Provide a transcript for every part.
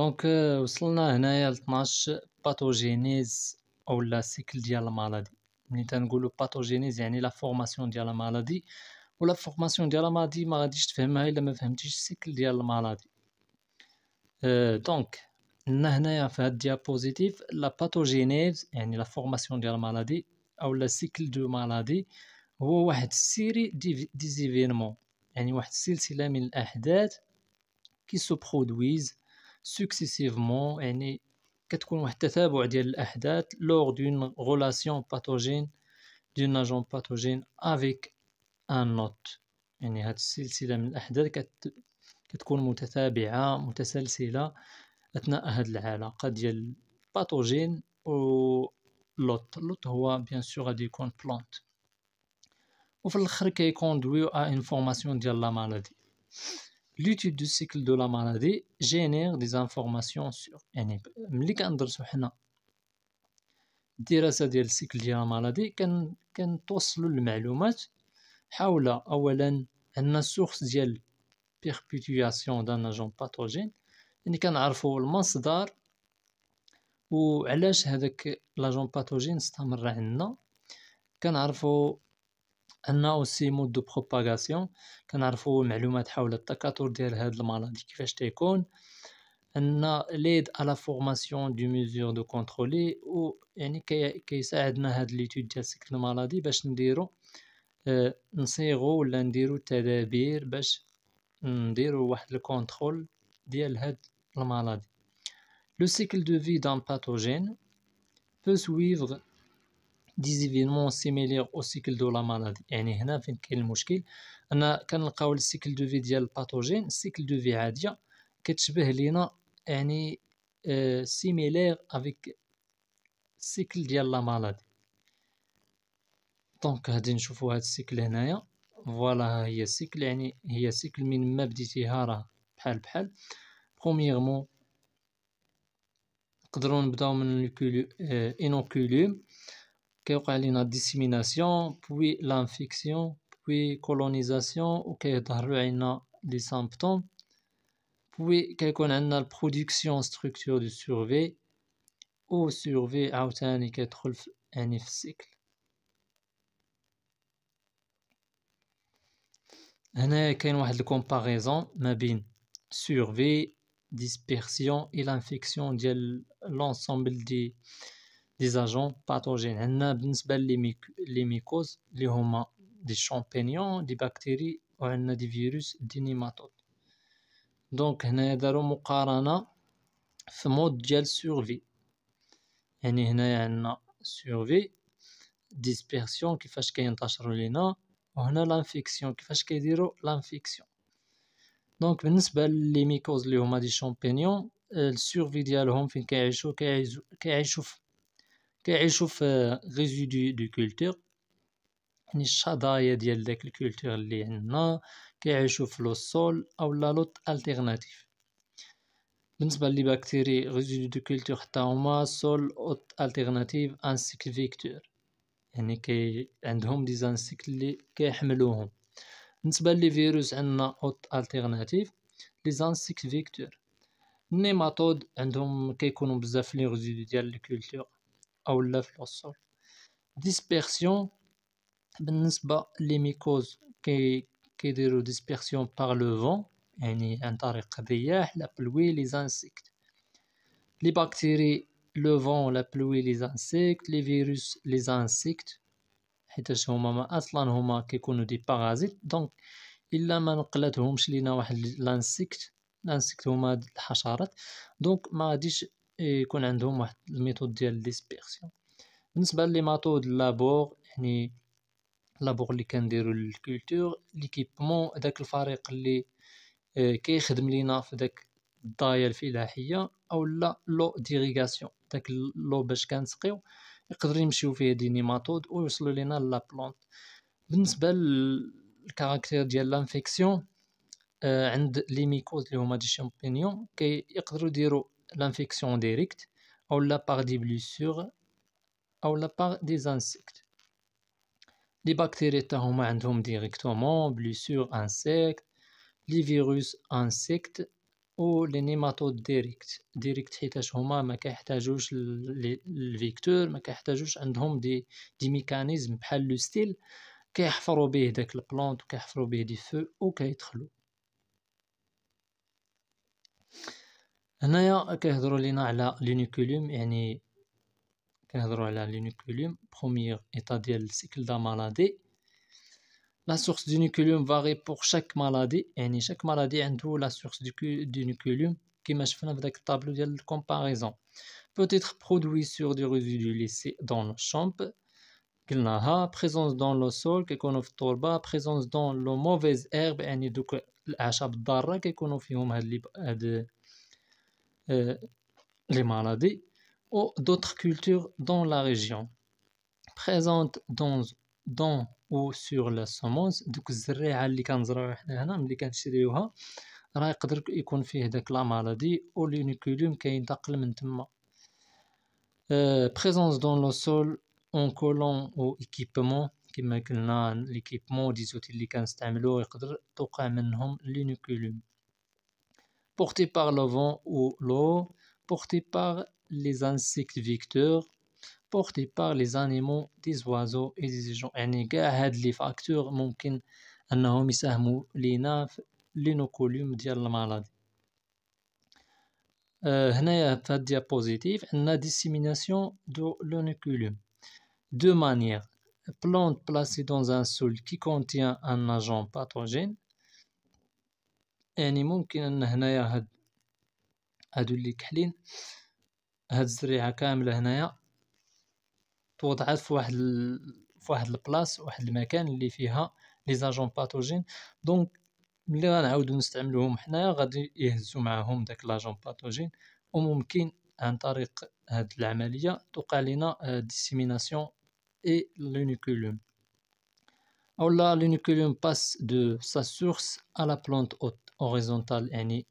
دونك euh, وصلنا هنايا ل 12 باثوجينيز او سيكل ديال المرضي ملي تنقولوا باثوجينيز يعني لا فورماسيون ديال المرضي ولا فورماسيون ديال المرضي ما غاديش تفهمها الا ما فهمتيش السيكل ديال المرضي أه دونك عندنا هنايا في هاد الديابوزيتيف لا باثوجينيز يعني لا فورماسيون ديال المرضي او لا سيكل دو مرضي هو واحد السيري ديزيفينمون يعني واحد السلسله من الاحداث كي سو برودويز سوكسيسيفمون يعني كتكون واحد التتابع ديال الاحداث لوغ دون غولاسيون باثوجين دون اجون باثوجين افيك ان نوت يعني هاد السلسله من الاحداث كت... كتكون متتابعه متسلسله اثناء هاد العلاقه ديال باثوجين و لوت لوت هو بيان سور غادي يكون بلونت وفي الاخر كيكوندويو ا انفورماسيون ديال لا مالادي l'étude du cycle de la maladie génère des informations sur يعني ملي كندرسو حنا الدراسه ديال السيكل ديال المالادي كن كنتوصلوا للمعلومات حول اولا ان السورس ديال بيربيتياسيون دان اجون باثوجين يعني كنعرفوا المصدر وعلاش هذاك لاجون باثوجين استمر عندنا كنعرفوا عندنا اوسي مود دو بروباغاسيون كنعرفو معلومات حول التكاثر ديال هاد المرض كيفاش تيكون عندنا ليد على فورماسيون دو ميزور دو كونترولي و يعني كيساعدنا هاد ليتود ديال السكن المرضي باش نديرو آه، نصيغو ولا نديرو تدابير باش نديرو واحد الكونترول ديال هاد المرض لو سيكل دو في دان باتوجين peut suivre ديزيفينمون سيميليغ او سيكل دو لا مالادي يعني هنا فين كاين المشكل انا كنلقاو السيكل دو في ديال الباثوجين السيكل دو في عاديه كتشبه لينا يعني سيميليغ افيك السيكل ديال لا مالادي دونك غادي نشوفو هاد السيكل هنايا فوالا ها هي السيكل يعني هي سيكل من ما بديتيها راه بحال بحال برومييرمون نقدرو نبداو من اه la dissémination puis l'infection puis colonisation وكيظهروا a les symptômes puis a la production structure du survie ou survie عاوتاني et un cycle. السيكل هنايا كاين واحد الكومباريزون ما بين survie dispersion et l'infection ديال l'ensemble des des agents pathogènes. On hein, a les mycoses, les humains, des champignons, des bactéries, on a des virus, des nématodes. Donc, on a des mode de survie. On a une survie, dispersion qui fait qu'il y a un tacharolina, ou une l'infection qui fait qu'il y a l'infection. Donc, on a les mycoses, les humains, des champignons, la survie de l'homme qui a échoué كيعيشوا في ريزيدو دو كولتور يعني الشظايا ديال داك الكولتور اللي عندنا كيعيشوا في لو سول او لا لوت التيرناتيف بالنسبه لي بكتيري ريزيدو دو كولتور حتى هما سول اوت التيرناتيف انسيك فيكتور يعني كي عندهم دي زانسيك اللي كيحملوهم بالنسبه لي فيروس عندنا اوت التيرناتيف لي زانسيك فيكتور النيماتود عندهم كيكونوا بزاف لي ريزيدو ديال الكولتور أو لا في الأسر ديسبيرسيون بالنسبة لميكوز كي كيديرو ديسبيرسيون باغ لو فون يعني عن طريق الرياح لا بلوي لي زانسيكت لي باكتيري لو فون لا بلوي لي زانسيكت لي فيروس لي زانسيكت حيتاش هما ما اصلا هما كيكونوا دي بارازيت دونك الا ما نقلتهمش لينا واحد لانسيكت لانسيكت هما الحشرات دونك ما غاديش يكون عندهم واحد الميثود ديال ديسبيرسيون بالنسبه لي ماتود لابور يعني لابور اللي كنديرو للكولتور ليكيبمون داك الفريق اللي آه، كيخدم لينا في داك الضايه الفلاحيه اولا لو ديريغاسيون داك لو باش كنسقيو يقدر يمشيو فيه دي نيماتود ويوصلوا لينا لا بلونت بالنسبه للكاركتير ديال لانفيكسيون آه، عند لي ميكوز اللي هما دي شامبينيون كيقدروا يديروا l'infection directe ou la part des blessures ou la part des insectes. Les bactéries sont directement, blessures, insectes, les virus, insectes ou les nématodes directs. Directs, c'est le vecteur, ils des, mécanismes, comme le style, qui ont fait des plantes, qui ont des feux ou qui l'eau. هنايا كيهضروا لينا على لينيكوليوم يعني كنهضروا على لينيكوليوم بروميير ايطا ديال السيكل دا مالادي لا سورس دو نيكوليوم فاري بور شاك مالادي يعني شاك مالادي عنده لا سورس دو نيكوليوم كما شفنا في داك الطابلو ديال الكومباريزون peut-être produit sur des résidus laissés dans le champ قلناها présence dans le sol كيكونوا في التربه présence dans le mauvaise herbe يعني دوك الاعشاب الضاره كيكونوا فيهم هاد هاد euh, les maladies ou d'autres cultures dans la région. Présente dans, dans ou sur la semence, donc c'est اللي كنزرعو حنا راه يقدر يكون Présence dans le sol en colon ou équipement كما قلنا ليكيبمون دي porté par le vent ou l'eau, porté par les insectes vecteurs, porté par les animaux, des oiseaux et des gens. يعني كاع facteurs facteurs فاكتور ممكن انهم les لينا لي de ديال maladie. euh, هنايا في la dissémination de l'inoculum. deux manières plante placée dans un sol qui contient un agent pathogène يعني ممكن ان هنايا هاد هادو اللي كحلين هاد الزريعه كامله هنايا توضعات في واحد ال... في واحد البلاص واحد المكان اللي فيها لي زاجون باثوجين دونك ملي غنعاودو نستعملوهم حنايا غادي يهزو معاهم داك لاجون باثوجين وممكن عن طريق هاد العمليه توقع لينا ديسيميناسيون اي لونيكولوم اولا لونيكولوم باس دو سا سورس ا لا بلونت اوت هوريزونتال يعني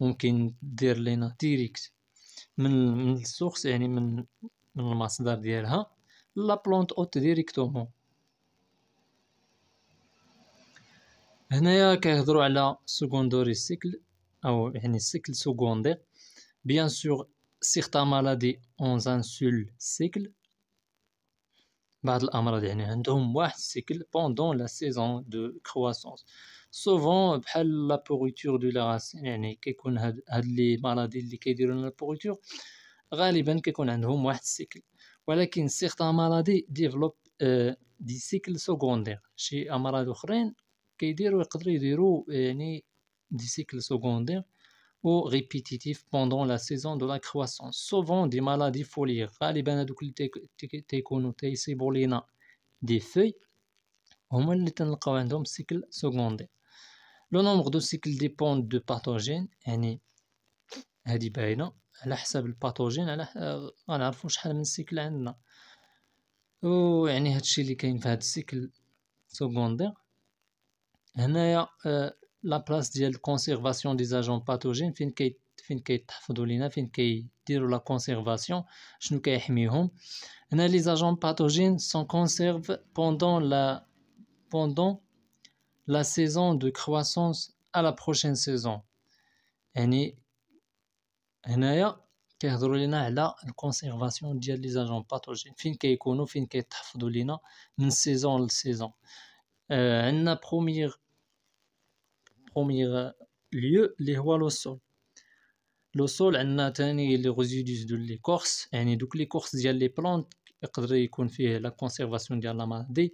ممكن دير لينا ديريكت من من السورس يعني من من المصدر ديالها لا بلونت اوت ديريكتومون هنايا كيهضروا على سكوندوري سيكل او يعني سيكل سكوندير بيان سور سيغتا مالادي اون ان سيكل بعض الامراض يعني عندهم واحد سيكل بوندون لا سيزون دو كرواسونس سوفون بحال لا بوغيتور دو لا راسين يعني كيكون هاد هاد لي مالادي اللي كيديروا لنا البوغيتور غالبا كيكون عندهم واحد السيكل ولكن سيغتا مالادي ديفلوب دي سيكل سكوندير شي امراض اخرين كيديروا يقدروا يديروا يعني دي سيكل سكوندير او ريبيتيتيف بوندون لا سيزون دو لا croissance. سوفون دي مالادي foliaires. غالبا هادوك اللي تيكونوا تيصيبوا لينا دي فوي هما اللي تنلقاو عندهم سيكل سكوندير لو نومبر دو سيكل ديبوند دو باثوجين يعني هادي باينه على حساب الباثوجين على غنعرفو شحال من سيكل عندنا و يعني هادشي اللي كاين في هاد السيكل سكوندير هنايا آه لا بلاص ديال الكونسيرفاسيون دي زاجون باثوجين فين كي فين كيتحفظوا لينا فين كيديروا لا كونسيرفاسيون شنو كيحميهم هنا لي زاجون باثوجين سون كونسيرف بوندون لا بوندون La saison de croissance à la prochaine saison. En ayant qu'Adolina la conservation des agents pathogènes fin que icono fin que tafolina une saison le saison. En euh, premier premier euh, lieu les rois le sol le sol en atteignant les résidus de l'écorce. En et donc l'écorce et les plantes qu'Adolina confie la conservation de la mardi.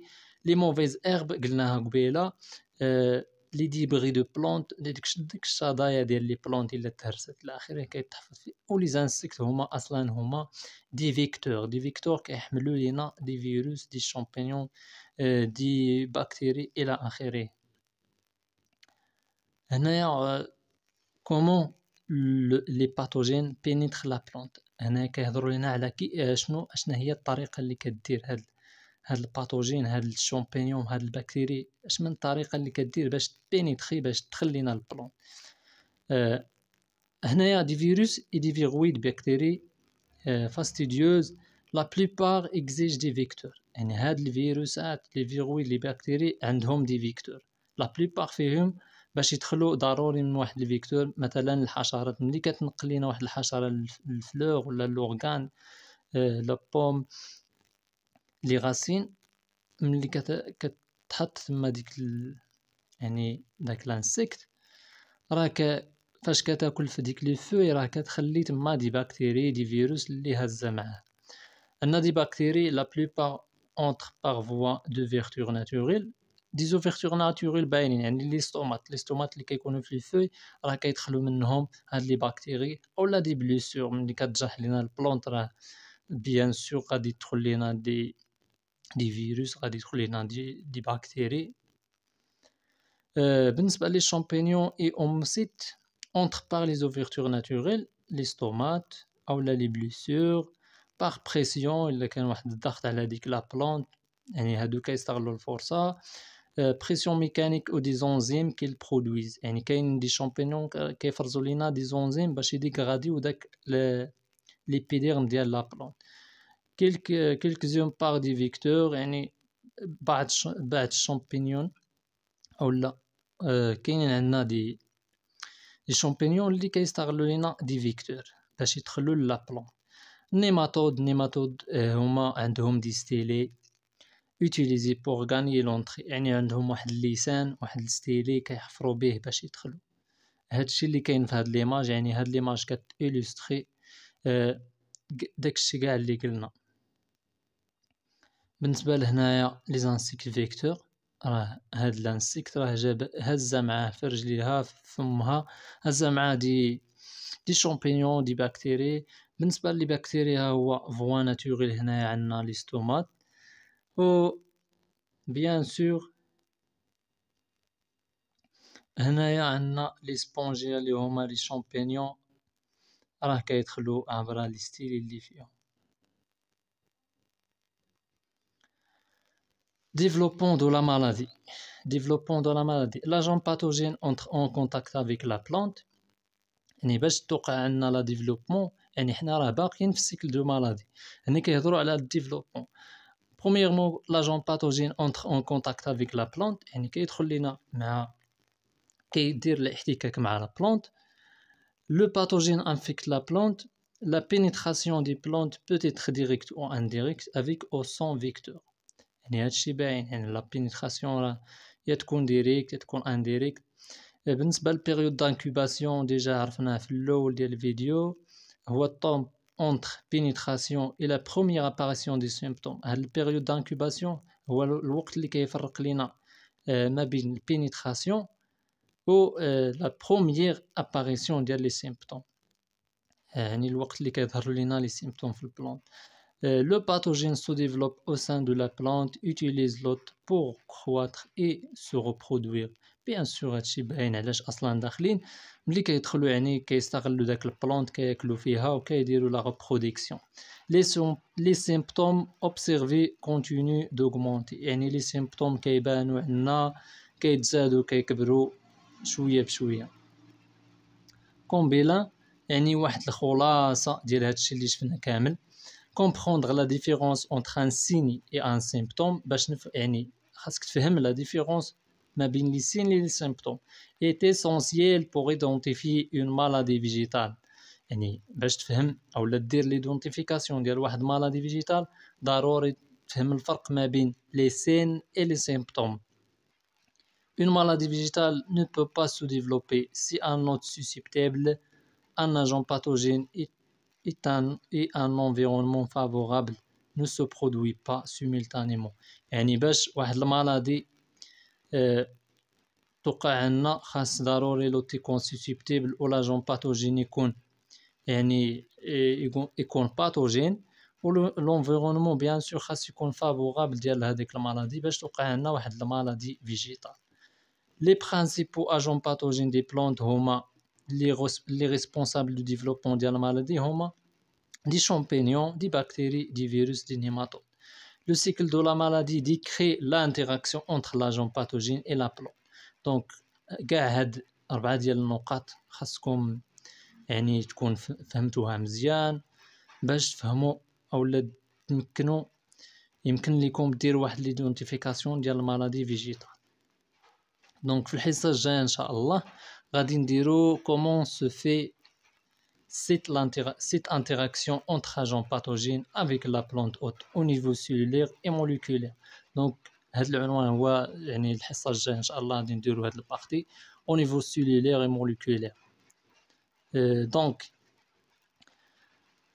لي موفيز ايرب قلناها قبيله لي ديبغي دو بلونت ديك ديك الشظايا ديال لي بلونت الا تهرست لاخره كيتحفظ في ولي زانسيكت هما اصلا هما دي فيكتور دي فيكتور كيحملوا لينا دي فيروس دي شامبينيون دي باكتيري الى اخره هنايا كومون لي باثوجين بينيتر لا بلونت هنا كيهضروا لينا على كي شنو شنو هي الطريقه اللي كدير هاد هاد الباتوجين هاد الشامبينيون هاد البكتيري اش من طريقه اللي كدير باش تبينيتري باش تدخل لينا البلون أه هنايا دي فيروس اي دي فيرويد بكتيري أه فاستيديوز لا بليبار اكزيج دي فيكتور يعني هاد الفيروسات لي فيرويد لي بكتيري عندهم دي فيكتور لا بليبار فيهم باش يدخلوا ضروري من واحد الفيكتور مثلا الحشرات ملي كتنقل لينا واحد الحشره الفلوغ ولا الاورغان أه لو بوم لي غاسين ملي كتحط تما ديك ال... يعني داك لانسيكت راه ك... فاش كتاكل في ديك لي فوي راه كتخلي تما دي بكتيري دي فيروس اللي هازه معاه ان دي بكتيري لا بلوبار اونتر باغ فوا دو فيرتور ناتوريل دي زوفيرتور ناتوريل باينين يعني لي ستومات لي ستومات اللي كيكونوا في الفوي راه كيدخلوا منهم هاد لي بكتيري اولا دي بليسور ملي كتجرح لينا البلونط راه بيان سور غادي تدخل لينا دي Des virus, des bactéries, les euh, champignons et homocytes, entrent par les ouvertures naturelles, les stomates, ou la blessures, par pression, la plante, euh, pression mécanique ou des enzymes qu'ils produisent, Les des champignons qui fazonina des enzymes, bâchés dégradés ou l'épiderme de la plante. كيلك كيلك زيون بار دي فيكتور يعني بعد بعض الشامبينيون او لا آه، كاينين عندنا دي لي شامبينيون اللي كيستغلوا لينا دي فيكتور باش يدخلوا لابلون نيماتود نيماتود آه، هما عندهم دي ستيلي يوتيليزي بور غاني لونطري يعني عندهم واحد اللسان واحد الستيلي كيحفروا به باش يدخلوا هادشي اللي كاين في هاد ليماج يعني هاد ليماج كتيلوستري آه داكشي كاع اللي قلنا بالنسبة لهنايا لي زانسيكل فيكتور راه هاد لانسيكت راه جاب هزة معاه في رجليها في فمها هزة معاه دي دي شامبينيون دي بكتيري بالنسبة لي بكتيري هو فوا ناتوريل هنايا عندنا لي ستومات و بيان سور هنايا عندنا لي سبونجيا اللي هما لي شامبينيون راه كيدخلو عبر لي ستيل اللي فيهم Développement de la maladie. la maladie. L'agent pathogène entre en contact avec la plante, n'est bâti à la développement, n'est pas à la base d'un cycle de maladie, n'est qu'étroit à la développement. Premièrement, l'agent pathogène entre en contact avec la plante, n'est qu'étroit lina mais qui dir le la plante. Le pathogène infecte la plante. La pénétration des plantes peut être directe ou indirecte avec ou sans vecteur. La pénétration est directe ou indirecte. la période d'incubation, déjà. l'avons déjà mentionné dans la première vidéo, le temps entre la pénétration et la première apparition des symptômes. La période d'incubation est le temps entre la pénétration et la première apparition des symptômes. les symptômes euh, le pathogène se développe au sein de la plante, utilise l'autre pour croître et se reproduire. Bien sûr, il a plante qui la reproduction. Les symptômes observés continuent d'augmenter. Les symptômes qui sont symptômes qui sont symptômes qui sont symptômes comprendre la différence entre un signe et un symptôme باش bah, la différence les signes et les symptômes est essentiel pour identifier une maladie végétale يعني باش تفهم اولا دير ليدونتيفيكاسيون ديال واحد مالادي فيجيتال ضروري تفهم الفرق ما بين لي سين اي لي Une maladie végétale ne peut pas se développer si un autre susceptible, un agent pathogène est et un, et un environnement favorable ne se produit pas simultanément يعني باش واحد المرضي اه توقع عنا خاص ضروري لو تي سيسيبتيبل ولا جون باثوجين يكون يعني يكون باثوجين ولونفيرونمون بيان سور خاص يكون فافورابل ديال هذيك المرضي باش توقع عندنا واحد المرضي فيجيتال لي برينسيبو اجون باثوجين دي بلونت هما les, responsables du développement de la maladie sont des champignons, des bactéries, des virus, des nématodes. Le cycle de la maladie décrit l'interaction entre l'agent pathogène et la plante. Donc, قاعد أربعة ديال النقاط خاصكم يعني تكون فهمتوها مزيان باش تفهموا أولا تمكنوا يمكن لكم ديروا واحد ليدونتيفيكاسيون ديال المالادي فيجيتال دونك في الحصة الجاية إن شاء الله comment se fait cette interaction entre agents pathogènes avec la plante haute au niveau cellulaire et moléculaire. Donc, au niveau cellulaire et moléculaire. Euh, donc,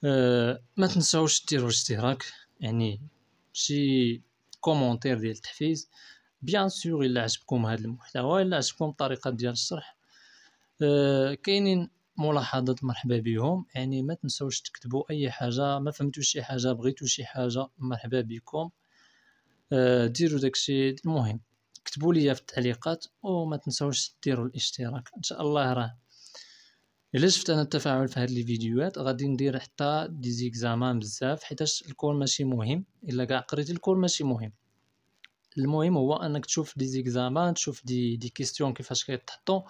maintenant, je vais vous dire que j'ai fait. Bien sûr, il a comme ça. Il a آه، كاينين ملاحظات مرحبا بهم يعني ما تنسوش تكتبوا اي حاجه ما فهمتوش شي حاجه بغيتو شي حاجه مرحبا بكم آه، ديروا داكشي المهم كتبوا لي في التعليقات وما تنسوش ديروا الاشتراك ان شاء الله راه الا شفت انا التفاعل في هاد الفيديوهات غادي ندير حتى دي زيكزامان بزاف حيتاش الكور ماشي مهم الا كاع قريتي الكور ماشي مهم المهم هو انك تشوف دي زيكزامان تشوف دي دي كيستيون كيفاش كيتحطوا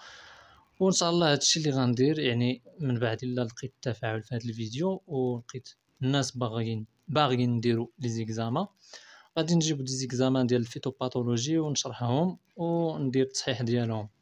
وان شاء الله هادشي اللي غندير يعني من بعد الا لقيت التفاعل في هذا الفيديو ولقيت الناس باغيين باغيين نديرو لي زيكزاما غادي نجيبو دي زيكزاما ديال الفيتوباثولوجي ونشرحهم وندير التصحيح ديالهم